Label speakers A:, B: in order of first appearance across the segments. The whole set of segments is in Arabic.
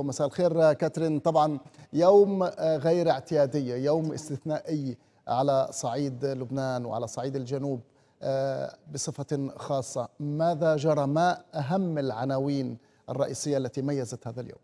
A: مساء الخير كاترين طبعا يوم آه، غير اعتيادي يوم استثنائي على صعيد لبنان وعلى صعيد الجنوب آه، بصفة خاصة ماذا جرى ما أهم العناوين الرئيسية التي ميزت هذا اليوم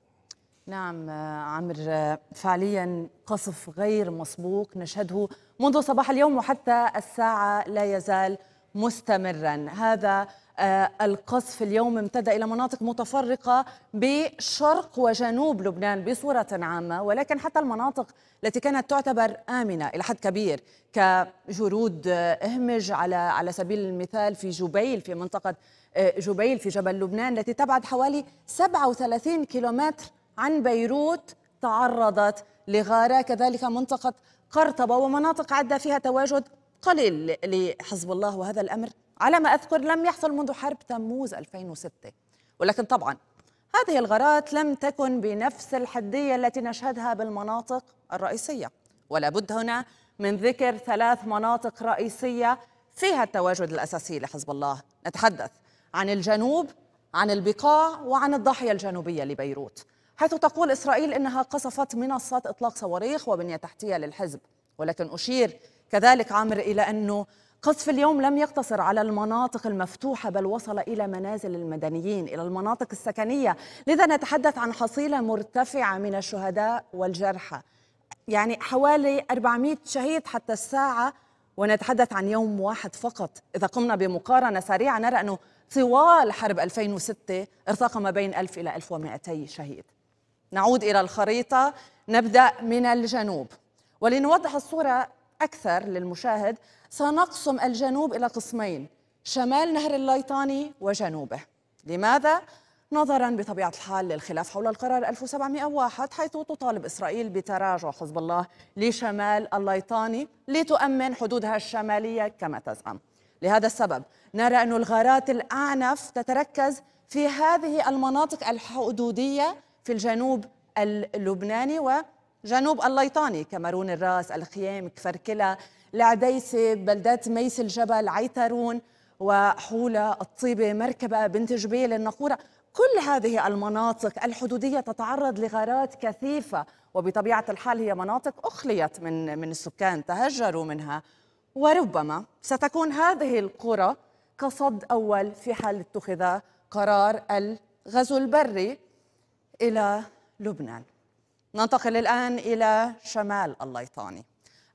A: نعم آه، عمر فعليا قصف غير مسبوق نشهده منذ صباح اليوم وحتى الساعة لا يزال مستمرا هذا آه، القصف اليوم امتد الى مناطق متفرقه بشرق وجنوب لبنان بصوره عامه ولكن حتى المناطق التي كانت تعتبر امنه الى حد كبير كجرود آه، اهمج على على سبيل المثال في جبيل في منطقه آه، جبيل في جبل لبنان التي تبعد حوالي 37 كيلومتر عن بيروت تعرضت لغاره كذلك منطقه قرطبه ومناطق عده فيها تواجد قليل لحزب الله وهذا الأمر على ما أذكر لم يحصل منذ حرب تموز 2006 ولكن طبعا هذه الغارات لم تكن بنفس الحدية التي نشهدها بالمناطق الرئيسية ولا بد هنا من ذكر ثلاث مناطق رئيسية فيها التواجد الأساسي لحزب الله نتحدث عن الجنوب عن البقاع وعن الضاحية الجنوبية لبيروت حيث تقول إسرائيل إنها قصفت منصات إطلاق صواريخ وبنية تحتية للحزب ولكن أشير كذلك عامر إلى أنه قصف اليوم لم يقتصر على المناطق المفتوحة بل وصل إلى منازل المدنيين إلى المناطق السكنية لذا نتحدث عن حصيلة مرتفعة من الشهداء والجرحى يعني حوالي 400 شهيد حتى الساعة ونتحدث عن يوم واحد فقط إذا قمنا بمقارنة سريعة نرى أنه طوال حرب 2006 ارتقى ما بين 1000 إلى 1200 شهيد نعود إلى الخريطة نبدأ من الجنوب ولنوضح الصورة أكثر للمشاهد سنقسم الجنوب إلى قسمين شمال نهر الليطاني وجنوبه لماذا؟ نظرا بطبيعة الحال للخلاف حول القرار 1701 حيث تطالب إسرائيل بتراجع حزب الله لشمال الليطاني لتؤمن حدودها الشمالية كما تزعم لهذا السبب نرى أن الغارات الأعنف تتركز في هذه المناطق الحدودية في الجنوب اللبناني و جنوب الليطاني كمرون الراس الخيام كفركلة العديسة بلدات ميس الجبل عيترون وحولة الطيبة مركبة بنت جبيل النقورة كل هذه المناطق الحدودية تتعرض لغارات كثيفة وبطبيعة الحال هي مناطق أخليت من من السكان تهجروا منها وربما ستكون هذه القرى كصد أول في حال اتخذ قرار الغزو البري إلى لبنان ننتقل الآن إلى شمال الليطاني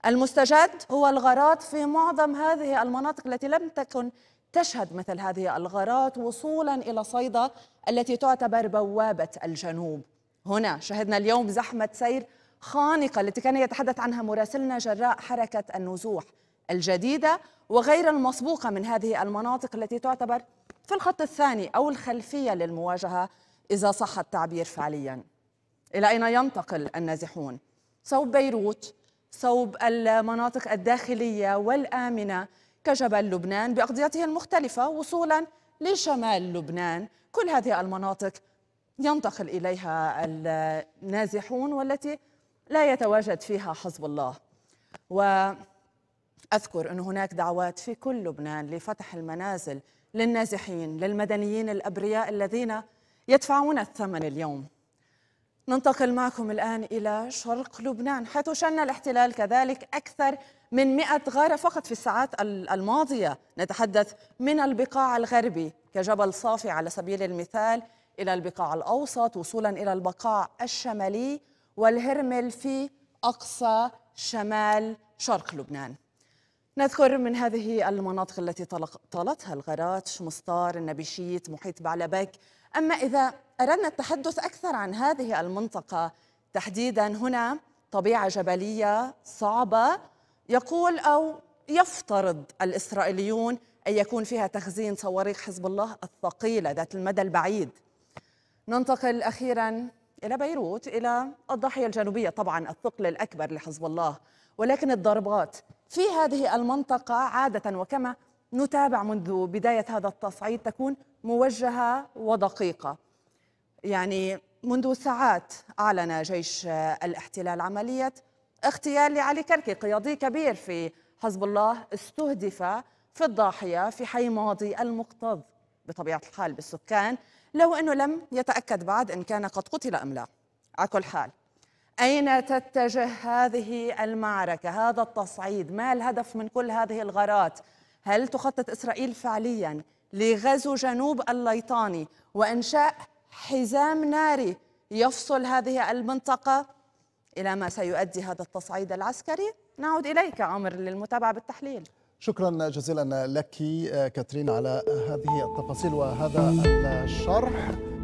A: المستجد هو الغارات في معظم هذه المناطق التي لم تكن تشهد مثل هذه الغارات وصولا إلى صيدا التي تعتبر بوابة الجنوب هنا شهدنا اليوم زحمة سير خانقة التي كان يتحدث عنها مراسلنا جراء حركة النزوح الجديدة وغير المسبوقة من هذه المناطق التي تعتبر في الخط الثاني أو الخلفية للمواجهة إذا صح التعبير فعلياً إلى أين ينتقل النازحون صوب بيروت صوب المناطق الداخلية والآمنة كجبل لبنان بأقضيته المختلفة وصولا لشمال لبنان كل هذه المناطق ينتقل إليها النازحون والتي لا يتواجد فيها حزب الله وأذكر أن هناك دعوات في كل لبنان لفتح المنازل للنازحين للمدنيين الأبرياء الذين يدفعون الثمن اليوم ننتقل معكم الآن إلى شرق لبنان حيث شن الاحتلال كذلك أكثر من 100 غارة فقط في الساعات الماضية نتحدث من البقاع الغربي كجبل صافي على سبيل المثال إلى البقاع الأوسط وصولا إلى البقاع الشمالي والهرمل في أقصى شمال شرق لبنان نذكر من هذه المناطق التي طالتها الغارات مستار النبيشيت محيط بعلبك أما إذا أردنا التحدث أكثر عن هذه المنطقة تحديدا هنا طبيعة جبلية صعبة يقول أو يفترض الإسرائيليون أن يكون فيها تخزين صواريخ حزب الله الثقيلة ذات المدى البعيد ننتقل أخيرا إلى بيروت إلى الضاحية الجنوبية طبعا الثقل الأكبر لحزب الله ولكن الضربات في هذه المنطقة عادة وكما نتابع منذ بداية هذا التصعيد تكون موجهة ودقيقة يعني منذ ساعات أعلن جيش الاحتلال عملية اغتيال لعلي كركي قيادي كبير في حزب الله استهدف في الضاحية في حي ماضي المكتظ بطبيعة الحال بالسكان لو أنه لم يتأكد بعد إن كان قد قتل أم لا على كل حال أين تتجه هذه المعركة هذا التصعيد ما الهدف من كل هذه الغارات هل تخطط إسرائيل فعليا لغزو جنوب الليطاني وإنشاء حزام ناري يفصل هذه المنطقة إلى ما سيؤدي هذا التصعيد العسكري نعود إليك عمر للمتابعة بالتحليل شكرا جزيلا لك آه، كاترين على هذه التفاصيل وهذا الشرح